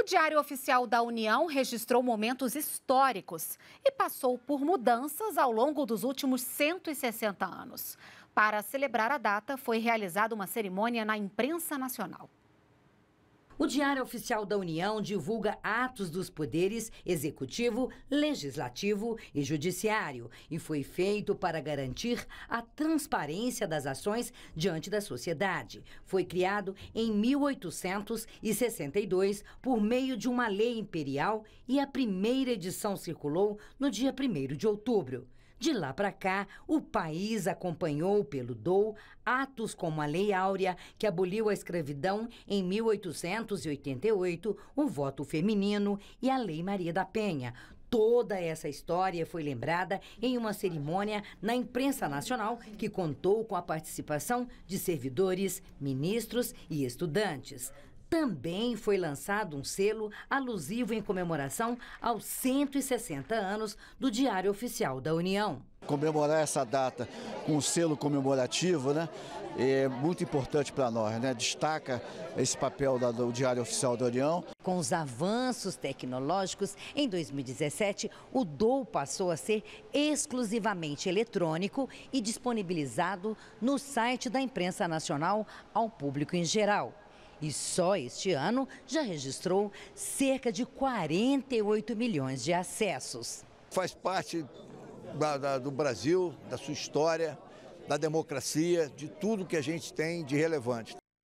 O Diário Oficial da União registrou momentos históricos e passou por mudanças ao longo dos últimos 160 anos. Para celebrar a data, foi realizada uma cerimônia na imprensa nacional. O Diário Oficial da União divulga atos dos poderes executivo, legislativo e judiciário e foi feito para garantir a transparência das ações diante da sociedade. Foi criado em 1862 por meio de uma lei imperial e a primeira edição circulou no dia 1 de outubro. De lá para cá, o país acompanhou pelo dou atos como a Lei Áurea, que aboliu a escravidão em 1888, o voto feminino e a Lei Maria da Penha. Toda essa história foi lembrada em uma cerimônia na imprensa nacional que contou com a participação de servidores, ministros e estudantes. Também foi lançado um selo alusivo em comemoração aos 160 anos do Diário Oficial da União. Comemorar essa data com um selo comemorativo, né? é muito importante para nós, né? destaca esse papel do Diário Oficial da União. Com os avanços tecnológicos, em 2017, o DOU passou a ser exclusivamente eletrônico e disponibilizado no site da imprensa nacional ao público em geral e só este ano já registrou cerca de 48 milhões de acessos. Faz parte da, da, do Brasil, da sua história, da democracia, de tudo que a gente tem de relevante.